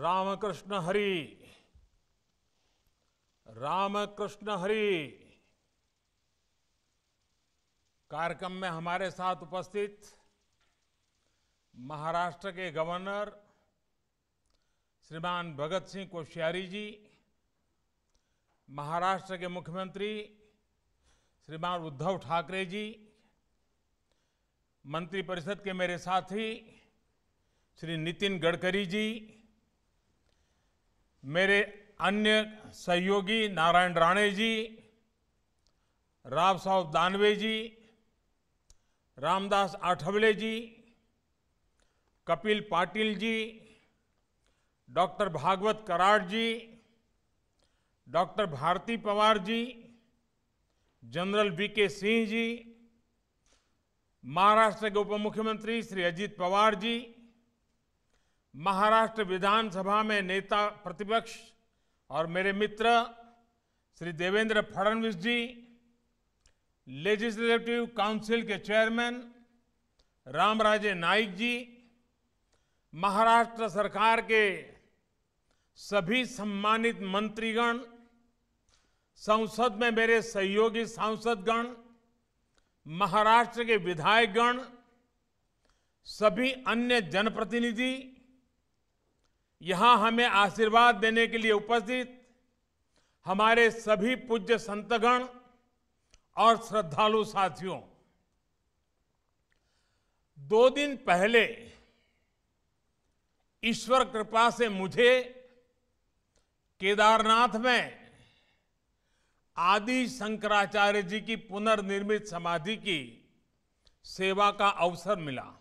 रामकृष्ण हरि रामकृष्ण हरि कार्यक्रम में हमारे साथ उपस्थित महाराष्ट्र के गवर्नर श्रीमान भगत सिंह कोश्यारी जी महाराष्ट्र के मुख्यमंत्री श्रीमान उद्धव ठाकरे जी मंत्रिपरिषद के मेरे साथी श्री नितिन गडकरी जी मेरे अन्य सहयोगी Narayan Rane ji Rao Saheb Danve ji Ramdas Athawale ji Kapil Patil ji doctor Bhagwat Karad ji doctor Bharati Pawar ji general V K Singh जी महाराष्ट्र के उपमुख्यमंत्री श्री अजीत पवार जी महाराष्ट्र विधानसभा में नेता प्रतिपक्ष और मेरे मित्र श्री देवेंद्र फडणवीस जी लेजिस्लेटिव काउंसिल के चेयरमैन रामराजे नाइक जी महाराष्ट्र सरकार के सभी सम्मानित मंत्रीगण संसद में मेरे सहयोगी सांसदगण महाराष्ट्र के विधायकगण सभी अन्य जनप्रतिनिधि यहां हमें आशीर्वाद देने के लिए उपस्थित हमारे सभी पूज्य संतगण और श्रद्धालु साथियों दो दिन पहले ईश्वर कृपा से मुझे केदारनाथ में आदि शंकराचार्य जी की पुनर्निर्मित समाधि की सेवा का अवसर मिला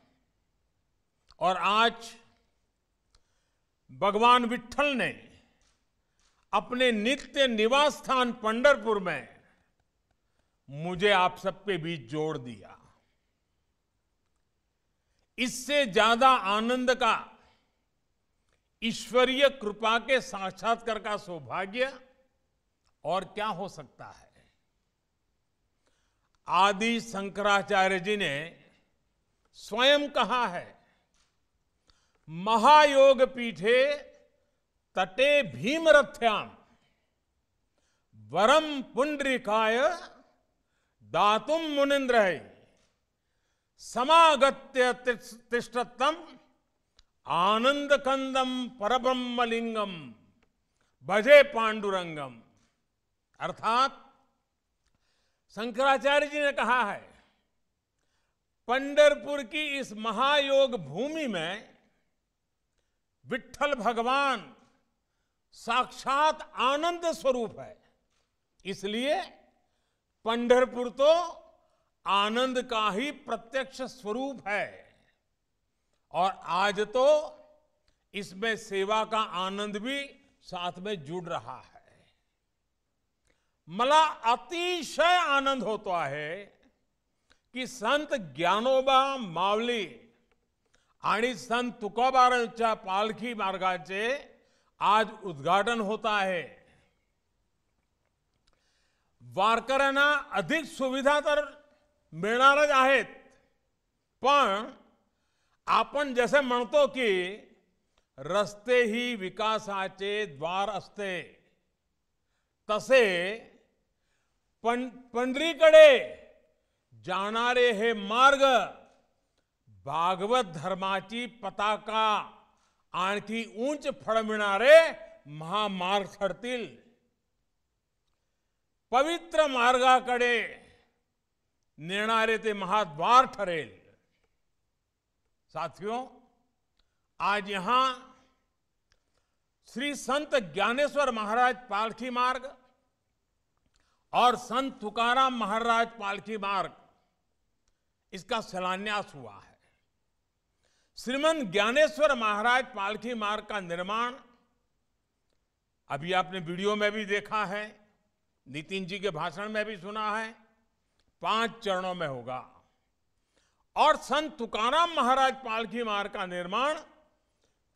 और आज भगवान विठल ने अपने नित्य निवास स्थान पंडरपुर में मुझे आप सबके बीच जोड़ दिया इससे ज्यादा आनंद का ईश्वरीय कृपा के साक्षात्कार का सौभाग्य और क्या हो सकता है आदि शंकराचार्य जी ने स्वयं कहा है महायोग पीठे तटे भीमरथ्याम वरम पुंडरीकाय दातुम मुनिंद्र है समागत्य तिष्ठतम आनंद कंदम परब्रह्म लिंगम भजे पांडुरंगम अर्थात शंकराचार्य जी ने कहा है पंडरपुर की इस महायोग भूमि में विठल भगवान साक्षात आनंद स्वरूप है इसलिए पंडरपुर तो आनंद का ही प्रत्यक्ष स्वरूप है और आज तो इसमें सेवा का आनंद भी साथ में जुड़ रहा है मला अतिशय आनंद होता है कि संत ज्ञानोबा मावली सन संत तुकोबारांच्या पालखी मार्गाचे आज उद्घाटन होता है वारक अधिक सुविधा तो मिलना आहेत पण आपण जसे म्हणतो की रस्ते ही विकासाचे द्वार असते तसे पण पंढरीकडे जाणारे हे मार्ग भागवत धर्माची पताका आणखी उंच फडविणारे महामार्ग ठरतील पवित्र मार्गाकडे नेणारे ते महाद्वार ठरेल साथियों आज यहां श्री संत ज्ञानेश्वर महाराज पालखी मार्ग और संत तुकाराम महाराज पालखी मार्ग इसका शिलान्यास हुआ है श्रीमन ज्ञानेश्वर महाराज पालखी मार्ग का निर्माण अभी आपने वीडियो में भी देखा है नितिन जी के भाषण में भी सुना है पांच चरणों में होगा और संत तुकाराम महाराज पालखी मार्ग का निर्माण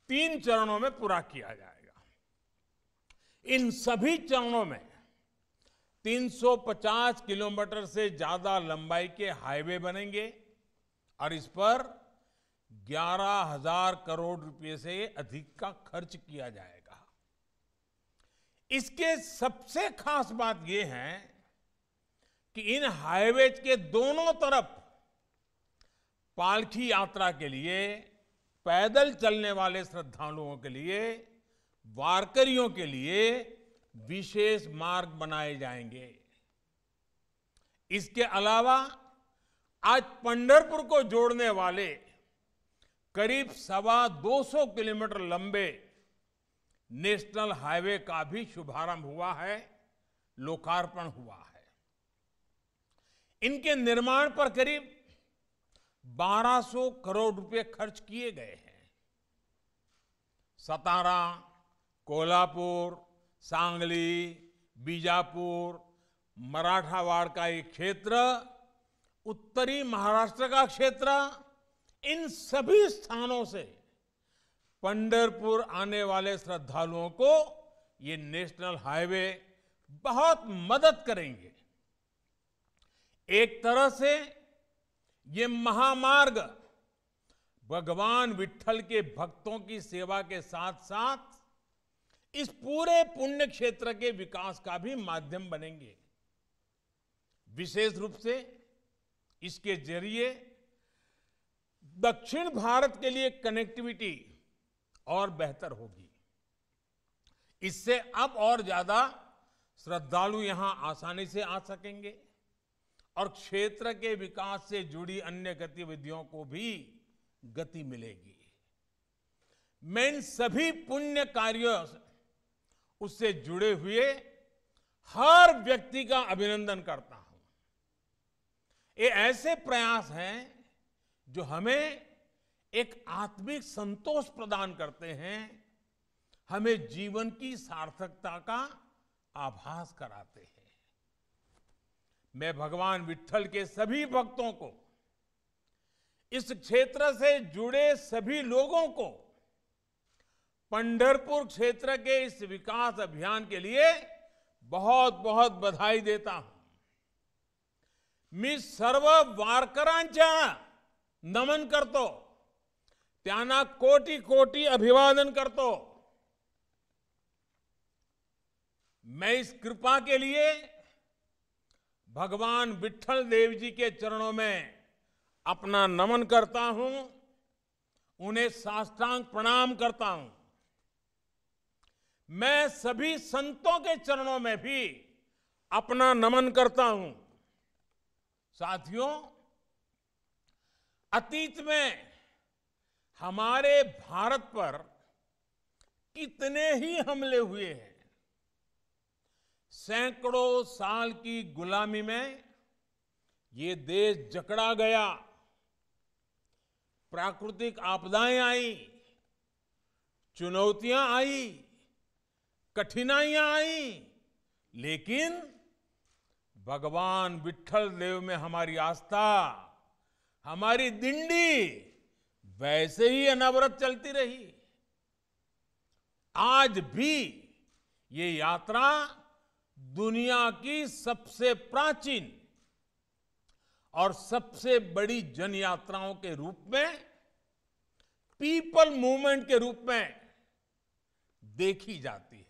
तीन चरणों में पूरा किया जाएगा इन सभी चरणों में 350 किलोमीटर से ज्यादा लंबाई के हाईवे बनेंगे और इस पर ग्यारह हजार करोड़ रुपए से अधिक का खर्च किया जाएगा इसके सबसे खास बात यह है कि इन हाईवे के दोनों तरफ पालखी यात्रा के लिए पैदल चलने वाले श्रद्धालुओं के लिए वारकरियों के लिए विशेष मार्ग बनाए जाएंगे इसके अलावा आज पंडरपुर को जोड़ने वाले करीब सवा 200 किलोमीटर लंबे नेशनल हाईवे का भी शुभारंभ हुआ है लोकार्पण हुआ है इनके निर्माण पर करीब 1200 करोड़ रुपए खर्च किए गए हैं सतारा कोल्हापुर सांगली बीजापुर मराठावाड़ का एक क्षेत्र उत्तरी महाराष्ट्र का क्षेत्र इन सभी स्थानों से पंडरपुर आने वाले श्रद्धालुओं को ये नेशनल हाईवे बहुत मदद करेंगे एक तरह से ये महामार्ग भगवान विठल के भक्तों की सेवा के साथ साथ इस पूरे पुण्य क्षेत्र के विकास का भी माध्यम बनेंगे विशेष रूप से इसके जरिए दक्षिण भारत के लिए कनेक्टिविटी और बेहतर होगी इससे अब और ज्यादा श्रद्धालु यहां आसानी से आ सकेंगे और क्षेत्र के विकास से जुड़ी अन्य गतिविधियों को भी गति मिलेगी मैं इन सभी पुण्य कार्यों उससे जुड़े हुए हर व्यक्ति का अभिनंदन करता हूं ये ऐसे प्रयास हैं जो हमें एक आत्मिक संतोष प्रदान करते हैं हमें जीवन की सार्थकता का आभास कराते हैं मैं भगवान विठल के सभी भक्तों को इस क्षेत्र से जुड़े सभी लोगों को पंडरपुर क्षेत्र के इस विकास अभियान के लिए बहुत बहुत बधाई देता हूं मी सर्व वारकरांच्या नमन करतो त्याना कोटि કોટી अभिवादन करतो मैं इस कृपा के लिए भगवान विट्ठल देव जी के चरणों में अपना नमन करता हूं उन्हें साष्टांग प्रणाम करता हूं मैं सभी संतों के चरणों में भी अपना नमन करता हूं साथियों अतीत में हमारे भारत पर कितने ही हमले हुए हैं सैकड़ों साल की गुलामी में ये देश जकड़ा गया प्राकृतिक आपदाएं आई चुनौतियां आई कठिनाइयां आई लेकिन भगवान विठल देव में हमारी आस्था हमारी दिंडी वैसे ही अनवरत चलती रही आज भी ये यात्रा दुनिया की सबसे प्राचीन और सबसे बड़ी जन यात्राओं के रूप में पीपल मूवमेंट के रूप में देखी जाती है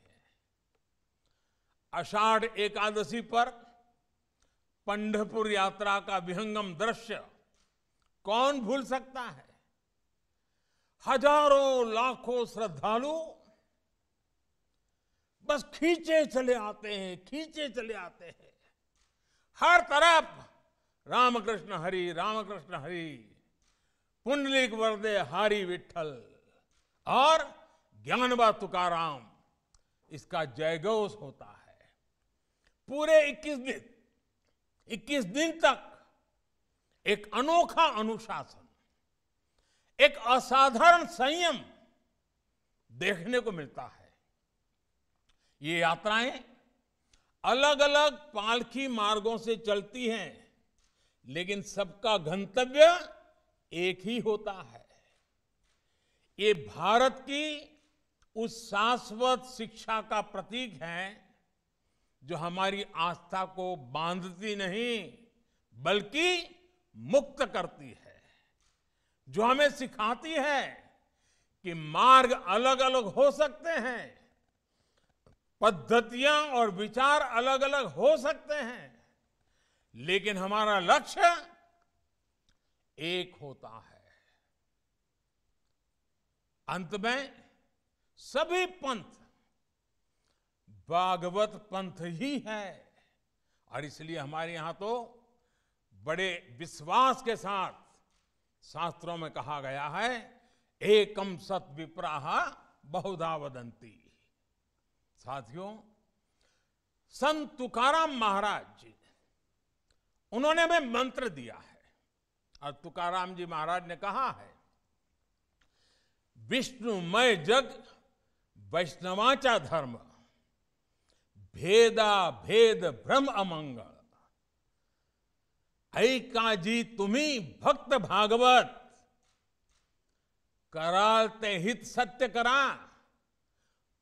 अषाढ़ एकादशी पर पंढरपुर यात्रा का विहंगम दृश्य कौन भूल सकता है हजारों लाखों श्रद्धालु बस खींचे चले आते हैं खींचे चले आते हैं हर तरफ रामकृष्ण हरि रामकृष्ण हरि पुंडलिक वर्दे हरि विठल और ज्ञानवा तुकाराम इसका जयघोष होता है पूरे 21 दिन 21 दिन तक एक अनोखा अनुशासन एक असाधारण संयम देखने को मिलता है ये यात्राएं अलग अलग पालखी मार्गों से चलती हैं लेकिन सबका गंतव्य एक ही होता है ये भारत की उस शाश्वत शिक्षा का प्रतीक है जो हमारी आस्था को बांधती नहीं बल्कि मुक्त करती है जो हमें सिखाती है कि मार्ग अलग अलग हो सकते हैं पद्धतियां और विचार अलग अलग हो सकते हैं लेकिन हमारा लक्ष्य एक होता है अंत में सभी पंथ भागवत पंथ ही है और इसलिए हमारे यहां तो बड़े विश्वास के साथ शास्त्रों में कहा गया है एकम सत विप्राह बहुधा वदंती साथियों संत तुकाराम महाराज जी उन्होंने हमें मंत्र दिया है और तुकाराम जी महाराज ने कहा है विष्णुमय जग वैष्णवाचा धर्म भेदा भेद भ्रम अमंगल ऐका जी तुम्ही भक्त भागवत कराल ते हित सत्य करा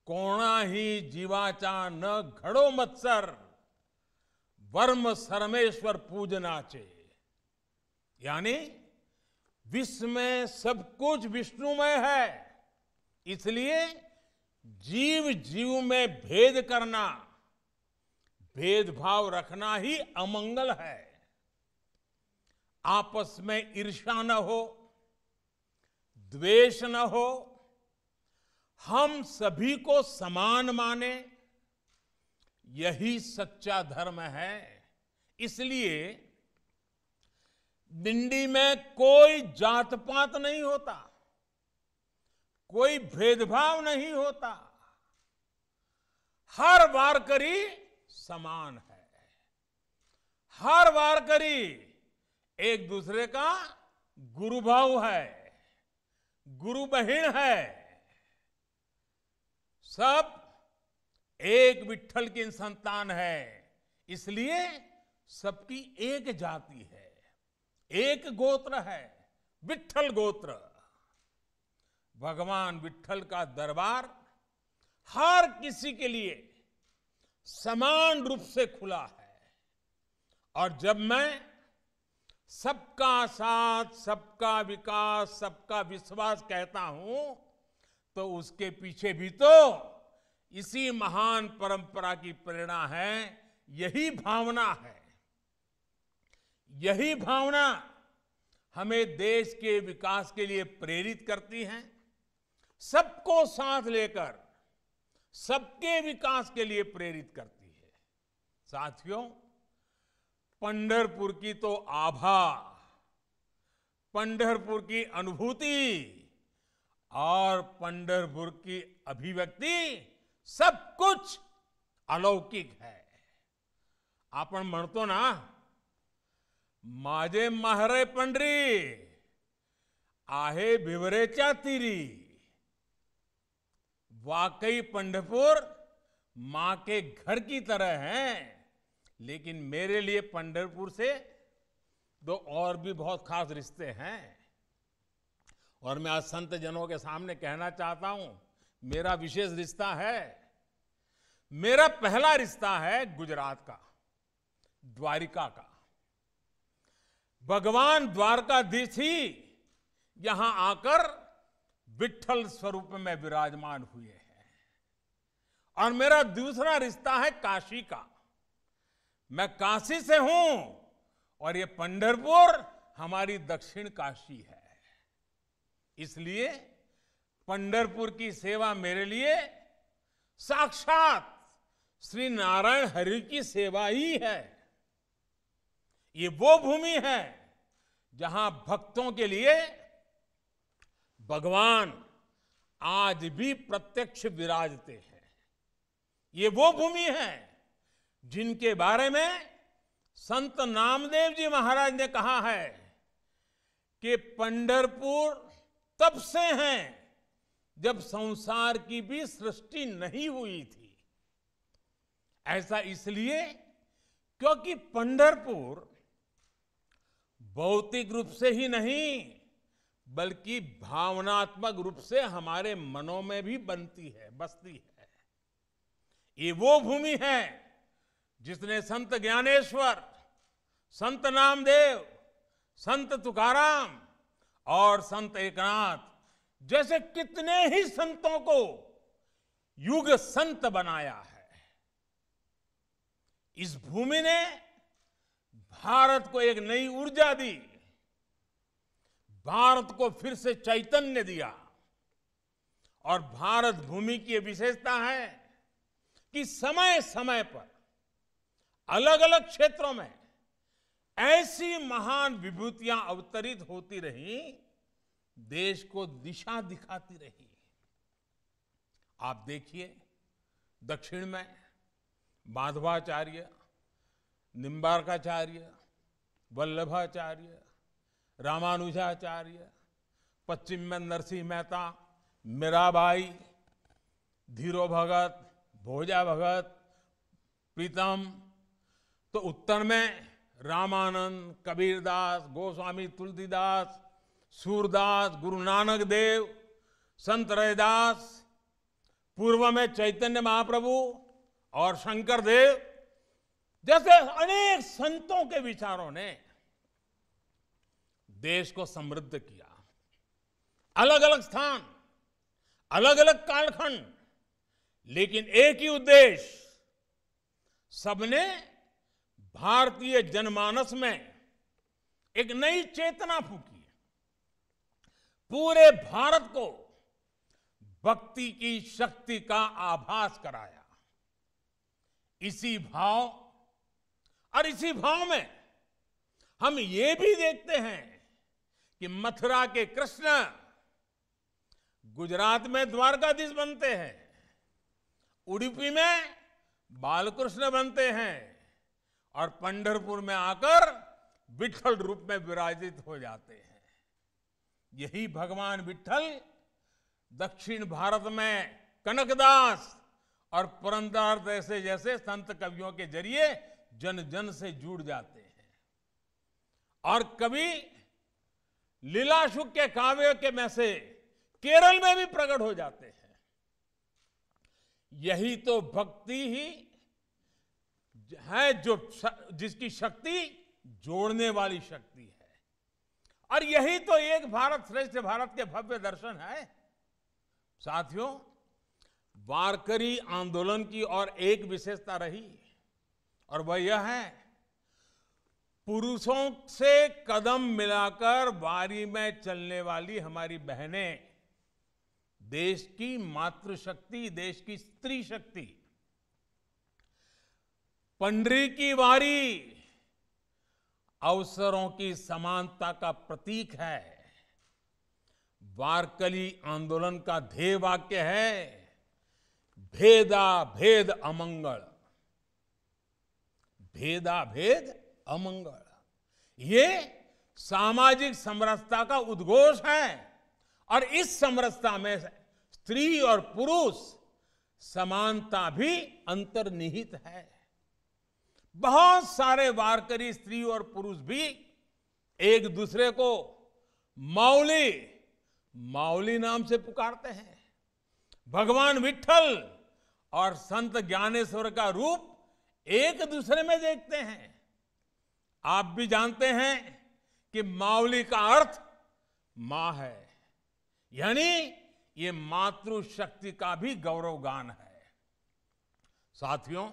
कोणा ही जीवाचा न घडो मत्सर वर्म पूजना पूजनाचे यानी विश्व में सब कुछ विष्णुमय है इसलिए जीव जीव में भेद करना भेदभाव रखना ही अमंगल है आपस में ईर्षा न हो द्वेष न हो हम सभी को समान माने यही सच्चा धर्म है इसलिए दिंडी में कोई जात पात नहीं होता कोई भेदभाव नहीं होता हर वारकरी समान है हर वारकरी एक दूसरे का गुरु भाव है गुरु बहिण है सब एक विठल की संतान है इसलिए सबकी एक जाति है एक गोत्र है विठल गोत्र भगवान विठल का दरबार हर किसी के लिए समान रूप से खुला है और जब मैं सबका साथ सबका विकास सबका विश्वास कहता हूं तो उसके पीछे भी तो इसी महान परंपरा की प्रेरणा है यही भावना है यही भावना हमें देश के विकास के लिए प्रेरित करती है सबको साथ लेकर सबके विकास के लिए प्रेरित करती है साथियों पंडरपुर की तो आभा पंडरपुर की अनुभूति और पंडरपुर की अभिव्यक्ति सब कुछ अलौकिक है आप म्हणतो ना माजे महारे पंडरी आहे भिवरे तीरी वाकई पंडरपुर मां के घर की तरह है लेकिन मेरे लिए पंडरपुर से दो और भी बहुत खास रिश्ते हैं और मैं आज संत जनों के सामने कहना चाहता हूं मेरा विशेष रिश्ता है मेरा पहला रिश्ता है गुजरात का द्वारिका का भगवान द्वारकाधीश ही यहां आकर विठल स्वरूप में विराजमान हुए हैं और मेरा दूसरा रिश्ता है काशी का मैं काशी से हूं और ये पंडरपुर हमारी दक्षिण काशी है इसलिए पंडरपुर की सेवा मेरे लिए साक्षात श्री नारायण हरि की सेवा ही है ये वो भूमि है जहां भक्तों के लिए भगवान आज भी प्रत्यक्ष विराजते हैं ये वो भूमि है जिनके बारे में संत नामदेव जी महाराज ने कहा है कि पंडरपुर तब से हैं जब संसार की भी सृष्टि नहीं हुई थी ऐसा इसलिए क्योंकि पंडरपुर भौतिक रूप से ही नहीं बल्कि भावनात्मक रूप से हमारे मनों में भी बनती है बसती है ये वो भूमि है जिसने संत ज्ञानेश्वर संत नामदेव संत तुकाराम और संत एकनाथ जैसे कितने ही संतों को युग संत बनाया है इस भूमि ने भारत को एक नई ऊर्जा दी भारत को फिर से चैतन्य दिया और भारत भूमि की विशेषता है कि समय समय पर अलग अलग क्षेत्रों में ऐसी महान विभूतियां अवतरित होती रही देश को दिशा दिखाती रही आप देखिए दक्षिण में माधवाचार्य निम्बारकाचार्य वल्लभाचार्य रामानुजाचार्य पश्चिम में नरसिंह मेहता मीराबाई धीरो भगत भोजा भगत प्रीतम तो उत्तर में रामानंद कबीरदास गोस्वामी तुलसीदास सूरदास गुरु नानक देव संत रैदास पूर्व में चैतन्य महाप्रभु और शंकर देव जैसे अनेक संतों के विचारों ने देश को समृद्ध किया अलग अलग स्थान अलग अलग कालखंड लेकिन एक ही उद्देश्य सबने भारतीय जनमानस में एक नई चेतना फूकी पूरे भारत को भक्ति की शक्ति का आभास कराया इसी भाव और इसी भाव में हम ये भी देखते हैं कि मथुरा के कृष्ण गुजरात में द्वारकाधीश बनते हैं उड़ीपी में बालकृष्ण बनते हैं और पंडरपुर में आकर विठल रूप में विराजित हो जाते हैं यही भगवान विठल दक्षिण भारत में कनकदास और पुरंदर जैसे जैसे संत कवियों के जरिए जन जन से जुड़ जाते हैं और कवि लीलाशुक के काव्य के में से केरल में भी प्रकट हो जाते हैं यही तो भक्ति ही है जो जिसकी शक्ति जोड़ने वाली शक्ति है और यही तो एक भारत श्रेष्ठ भारत के भव्य दर्शन है साथियों वारकरी आंदोलन की और एक विशेषता रही और वह यह है पुरुषों से कदम मिलाकर वारी में चलने वाली हमारी बहनें देश की मातृशक्ति देश की स्त्री शक्ति पंडरी की वारी अवसरों की समानता का प्रतीक है वारकली आंदोलन का ध्येय वाक्य है भेदा भेद अमंगल भेदा भेद अमंगल ये सामाजिक समरसता का उद्घोष है और इस समरसता में स्त्री और पुरुष समानता भी अंतर्निहित है बहुत सारे वारकरी स्त्री और पुरुष भी एक दूसरे को माउली माउली नाम से पुकारते हैं भगवान विठल और संत ज्ञानेश्वर का रूप एक दूसरे में देखते हैं आप भी जानते हैं कि माउली का अर्थ मां है यानी ये मातृशक्ति का भी गौरवगान है साथियों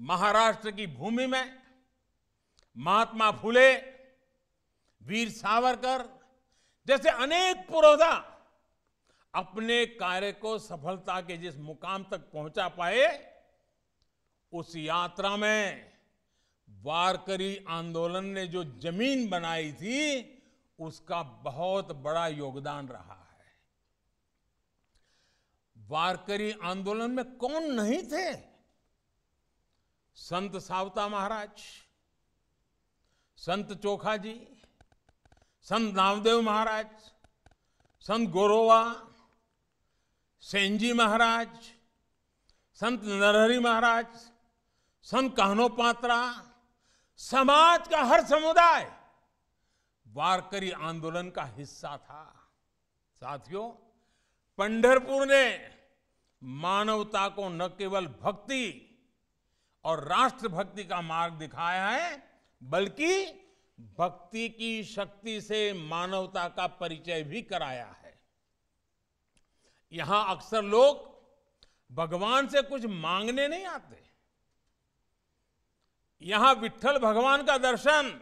महाराष्ट्र की भूमि में महात्मा फुले वीर सावरकर जैसे अनेक पुरोधा अपने कार्य को सफलता के जिस मुकाम तक पहुंचा पाए उस यात्रा में वारकरी आंदोलन ने जो जमीन बनाई थी उसका बहुत बड़ा योगदान रहा है वारकरी आंदोलन में कौन नहीं थे संत सावता महाराज संत चोखा जी संत नामदेव महाराज संत गोरोवा सेंजी महाराज संत नरहरी महाराज संत कहनो पात्रा समाज का हर समुदाय वारकरी आंदोलन का हिस्सा था साथियों पंडरपुर ने मानवता को न केवल भक्ति और राष्ट्रभक्ति का मार्ग दिखाया है बल्कि भक्ति की शक्ति से मानवता का परिचय भी कराया है यहां अक्सर लोग भगवान से कुछ मांगने नहीं आते यहां विठल भगवान का दर्शन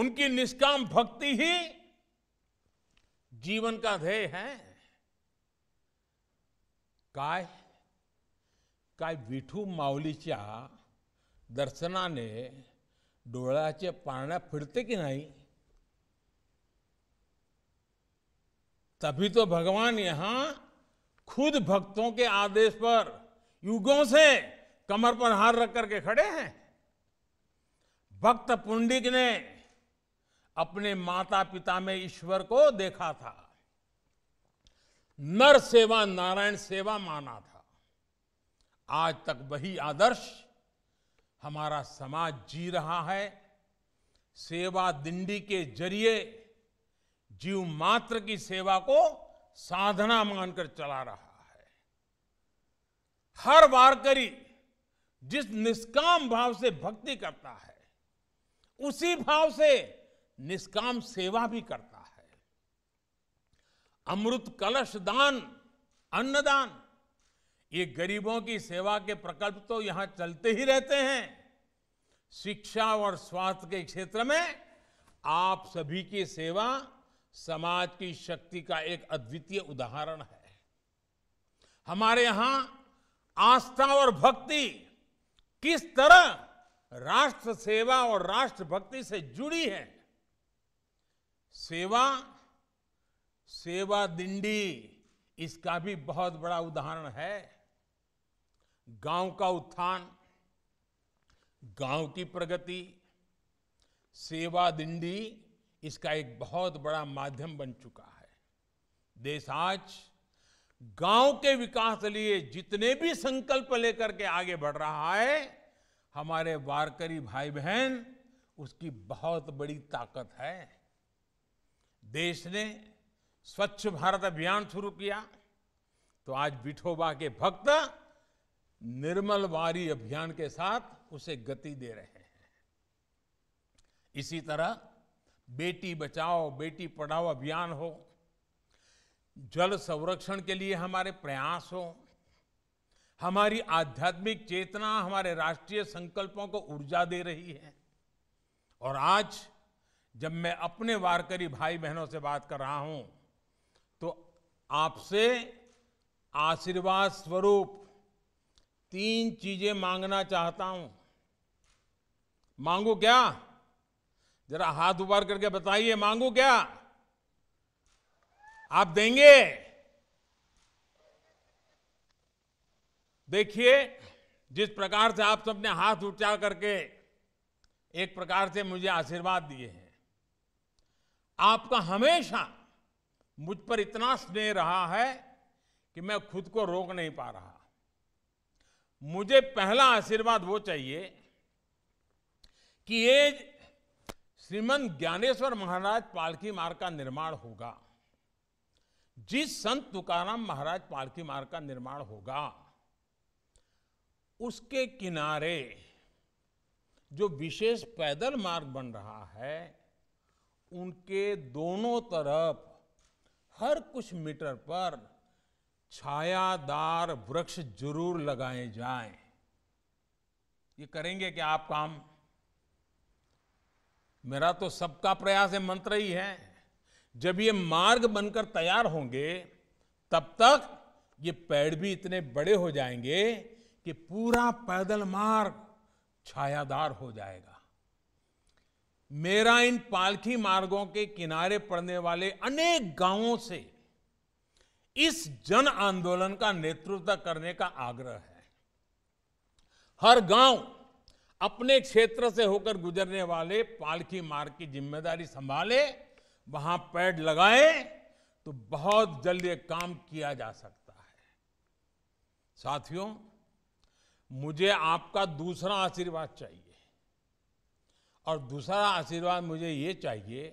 उनकी निष्काम भक्ति ही जीवन का ध्येय है काय का विठू दर्शना ने डोळ्याचे पाळण्या फिरते कि नहीं तभी तो भगवान यहां खुद भक्तों के आदेश पर युगों से कमर पर हार रख करके खड़े हैं भक्त पुंडिक ने अपने माता पिता में ईश्वर को देखा था नर सेवा नारायण सेवा माना था आज तक वही आदर्श हमारा समाज जी रहा है सेवा दिंडी के जरिए जीव मात्र की सेवा को साधना मानकर चला रहा है हर करी जिस निष्काम भाव से भक्ति करता है उसी भाव से निष्काम सेवा भी करता है अमृत कलश दान अन्नदान ये गरीबों की सेवा के प्रकल्प तो यहां चलते ही रहते हैं शिक्षा और स्वास्थ्य के क्षेत्र में आप सभी की सेवा समाज की शक्ति का एक अद्वितीय उदाहरण है हमारे यहां आस्था और भक्ति किस तरह राष्ट्र सेवा और राष्ट्र भक्ति से जुड़ी है सेवा सेवा दिंडी इसका भी बहुत बड़ा उदाहरण है गांव का उत्थान गांव की प्रगति सेवा दिंडी इसका एक बहुत बड़ा माध्यम बन चुका है देश आज गांव के विकास लिए जितने भी संकल्प लेकर के आगे बढ़ रहा है हमारे वारकरी भाई बहन उसकी बहुत बड़ी ताकत है देश ने स्वच्छ भारत अभियान शुरू किया तो आज विठोबा के भक्त निर्मल वारी अभियान के साथ उसे गति दे रहे हैं इसी तरह बेटी बचाओ बेटी पढ़ाओ अभियान हो जल संरक्षण के लिए हमारे प्रयास हो हमारी आध्यात्मिक चेतना हमारे राष्ट्रीय संकल्पों को ऊर्जा दे रही है और आज जब मैं अपने वारकरी भाई बहनों से बात कर रहा हूं तो आपसे आशीर्वाद स्वरूप तीन चीजें मांगना चाहता हूं मांगू क्या जरा हाथ उबार करके बताइए मांगू क्या आप देंगे देखिए जिस प्रकार से आप सबने हाथ उठा करके एक प्रकार से मुझे आशीर्वाद दिए हैं आपका हमेशा मुझ पर इतना स्नेह रहा है कि मैं खुद को रोक नहीं पा रहा मुझे पहला आशीर्वाद वो चाहिए कि ये श्रीमंत ज्ञानेश्वर महाराज पालकी मार्ग का निर्माण होगा जिस संत तुकाराम महाराज पालकी मार्ग का निर्माण होगा उसके किनारे जो विशेष पैदल मार्ग बन रहा है उनके दोनों तरफ हर कुछ मीटर पर छायादार वृक्ष जरूर लगाए जाएं ये करेंगे क्या आप काम मेरा तो सबका प्रयास है मंत्र ही है जब ये मार्ग बनकर तैयार होंगे तब तक ये पेड़ भी इतने बड़े हो जाएंगे कि पूरा पैदल मार्ग छायादार हो जाएगा मेरा इन पालखी मार्गों के किनारे पड़ने वाले अनेक गांवों से इस जन आंदोलन का नेतृत्व करने का आग्रह है हर गांव अपने क्षेत्र से होकर गुजरने वाले पालकी मार्ग की जिम्मेदारी संभाले वहां पैड लगाए तो बहुत जल्द ये काम किया जा सकता है साथियों मुझे आपका दूसरा आशीर्वाद चाहिए और दूसरा आशीर्वाद मुझे ये चाहिए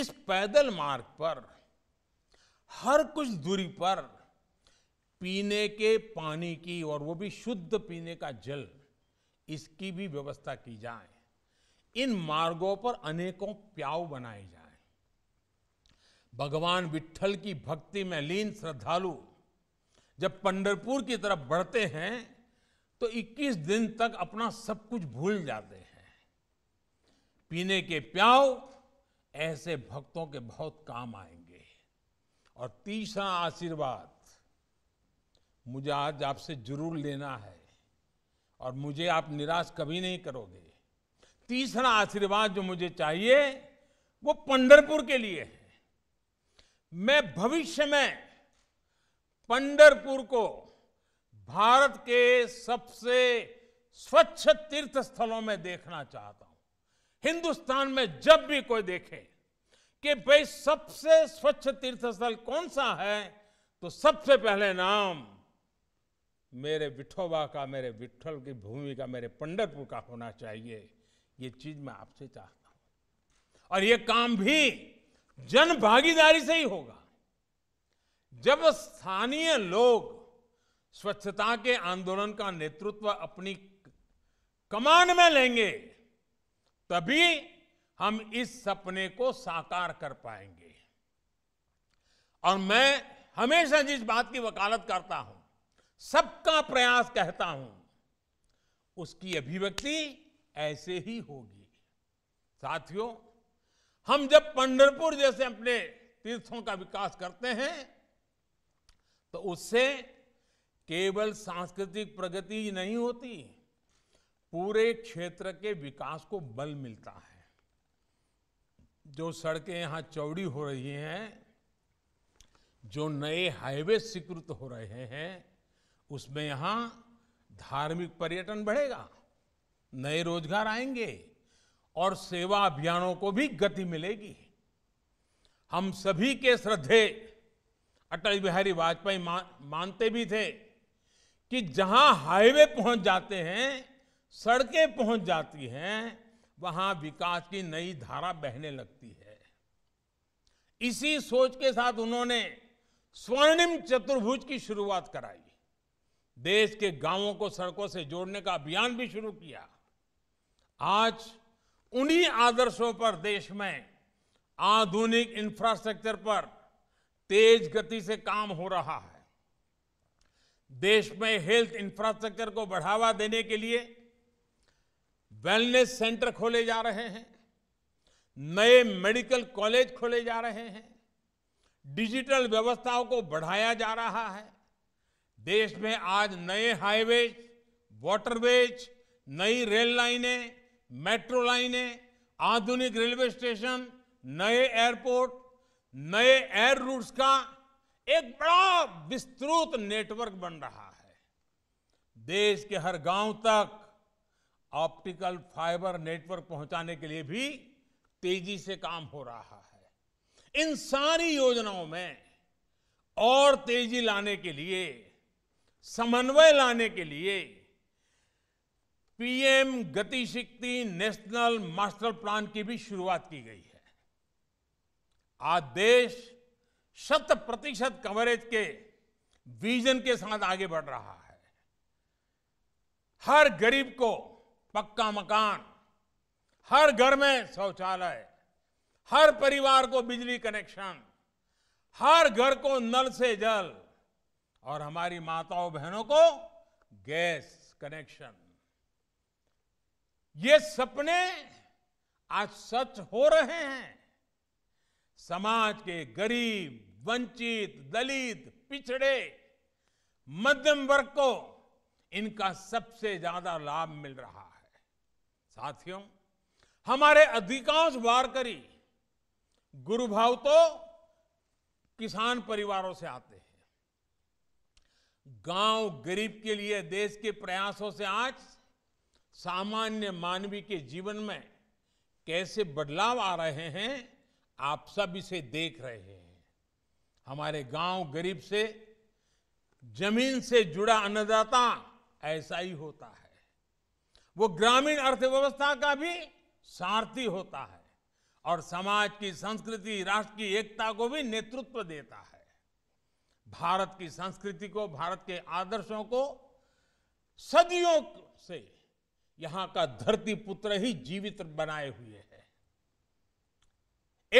इस पैदल मार्ग पर हर कुछ दूरी पर पीने के पानी की और वो भी शुद्ध पीने का जल इसकी भी व्यवस्था की जाए इन मार्गों पर अनेकों प्याव बनाए जाए भगवान विट्ठल की भक्ति में लीन श्रद्धालु जब पंडरपुर की तरफ बढ़ते हैं तो 21 दिन तक अपना सब कुछ भूल जाते हैं पीने के प्याव ऐसे भक्तों के बहुत काम आएंगे और तीसरा आशीर्वाद मुझे आज आपसे जरूर लेना है और मुझे आप निराश कभी नहीं करोगे तीसरा आशीर्वाद जो मुझे चाहिए वो पंडरपुर के लिए है मैं भविष्य में पंडरपुर को भारत के सबसे स्वच्छ तीर्थ स्थलों में देखना चाहता हूं हिंदुस्तान में जब भी कोई देखे कि भाई सबसे स्वच्छ तीर्थस्थल कौन सा है तो सबसे पहले नाम मेरे विठोबा का मेरे विठल की भूमि का मेरे पंडरपुर का होना चाहिए ये चीज मैं आपसे चाहता हूं और ये काम भी जन भागीदारी से ही होगा जब स्थानीय लोग स्वच्छता के आंदोलन का नेतृत्व अपनी कमान में लेंगे तभी हम इस सपने को साकार कर पाएंगे और मैं हमेशा जिस बात की वकालत करता हूं सबका प्रयास कहता हूं उसकी अभिव्यक्ति ऐसे ही होगी साथियों हम जब पंडरपुर जैसे अपने तीर्थों का विकास करते हैं तो उससे केवल सांस्कृतिक प्रगति ही नहीं होती पूरे क्षेत्र के विकास को बल मिलता है जो सड़कें यहाँ चौड़ी हो रही हैं जो नए हाईवे स्वीकृत हो रहे हैं उसमें यहाँ धार्मिक पर्यटन बढ़ेगा नए रोजगार आएंगे और सेवा अभियानों को भी गति मिलेगी हम सभी के श्रद्धे अटल बिहारी वाजपेयी मानते भी थे कि जहां हाईवे पहुंच जाते हैं सड़कें पहुंच जाती हैं वहां विकास की नई धारा बहने लगती है इसी सोच के साथ उन्होंने स्वर्णिम चतुर्भुज की शुरुआत कराई देश के गांवों को सड़कों से जोड़ने का अभियान भी शुरू किया आज उन्हीं आदर्शों पर देश में आधुनिक इंफ्रास्ट्रक्चर पर तेज गति से काम हो रहा है देश में हेल्थ इंफ्रास्ट्रक्चर को बढ़ावा देने के लिए वेलनेस सेंटर खोले जा रहे हैं नए मेडिकल कॉलेज खोले जा रहे हैं डिजिटल व्यवस्थाओं को बढ़ाया जा रहा है देश में आज नए हाईवेज वाटरवेज नई रेल लाइनें मेट्रो लाइनें आधुनिक रेलवे स्टेशन नए एयरपोर्ट नए एयर रूट्स का एक बड़ा विस्तृत नेटवर्क बन रहा है देश के हर गांव तक ऑप्टिकल फाइबर नेटवर्क पहुंचाने के लिए भी तेजी से काम हो रहा है इन सारी योजनाओं में और तेजी लाने के लिए समन्वय लाने के लिए PM Gati Shakti national master plan की भी शुरुआत की गई है आज देश शत प्रतिशत कवरेज के विजन के साथ आगे बढ़ रहा है हर गरीब को पक्का मकान हर घर में शौचालय हर परिवार को बिजली कनेक्शन हर घर को नल से जल और हमारी माताओं बहनों को गैस कनेक्शन ये सपने आज सच हो रहे हैं समाज के गरीब वंचित दलित पिछड़े मध्यम वर्ग को इनका सबसे ज्यादा लाभ मिल रहा है साथियों हमारे अधिकांश वारकरी गुरु भाव तो किसान परिवारों से आते हैं गांव गरीब के लिए देश के प्रयासों से आज सामान्य मानवी के जीवन में कैसे बदलाव आ रहे हैं आप सब इसे देख रहे हैं हमारे गांव गरीब से जमीन से जुड़ा अन्नदाता ऐसा ही होता है वो ग्रामीण अर्थव्यवस्था का भी सारथी होता है और समाज की संस्कृति राष्ट्र की एकता को भी नेतृत्व देता है भारत की संस्कृति को भारत के आदर्शों को सदियों से यहां का धरती पुत्र ही जीवित बनाए हुए है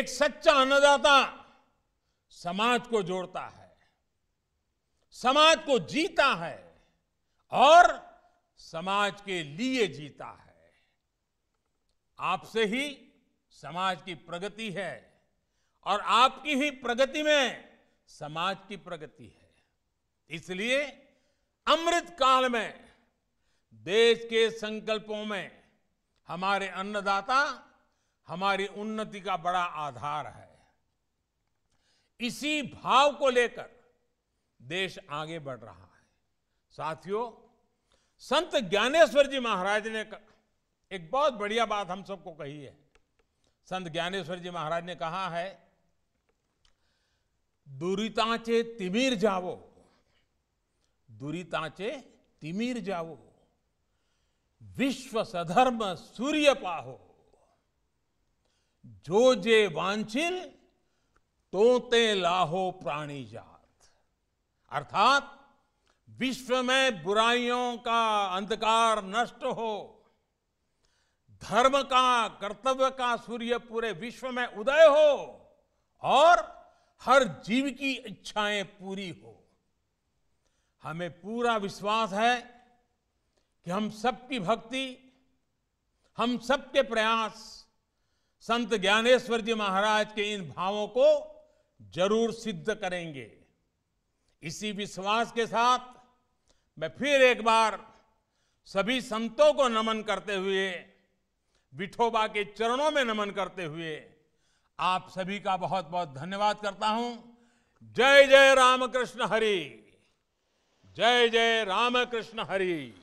एक सच्चा अन्नदाता समाज को जोड़ता है समाज को जीता है और समाज के लिए जीता है आपसे ही समाज की प्रगति है और आपकी ही प्रगति में समाज की प्रगति है इसलिए अमृत काल में देश के संकल्पों में हमारे अन्नदाता हमारी उन्नति का बड़ा आधार है इसी भाव को लेकर देश आगे बढ़ रहा है साथियों संत ज्ञानेश्वर जी महाराज ने एक बहुत बढ़िया बात हम सबको कही है संत ज्ञानेश्वर जी महाराज ने कहा है दुरीताचे तिमिर जावो दुरीताचे तिमिर जावो विश्व सधर्म सूर्य पाहो जो जे वांछिल तोते लाहो प्राणी जात अर्थात विश्व में बुराइयों का अंधकार नष्ट हो धर्म का कर्तव्य का सूर्य पूरे विश्व में उदय हो और हर जीव की इच्छाएं पूरी हो हमें पूरा विश्वास है कि हम सबकी भक्ति हम सबके प्रयास संत ज्ञानेश्वर जी महाराज के इन भावों को जरूर सिद्ध करेंगे इसी विश्वास के साथ मैं फिर एक बार सभी संतों को नमन करते हुए विठोबा के चरणों में नमन करते हुए आप सभी का बहुत बहुत धन्यवाद करता हूं जय जय रामकृष्ण हरि जय जय रामकृष्ण हरि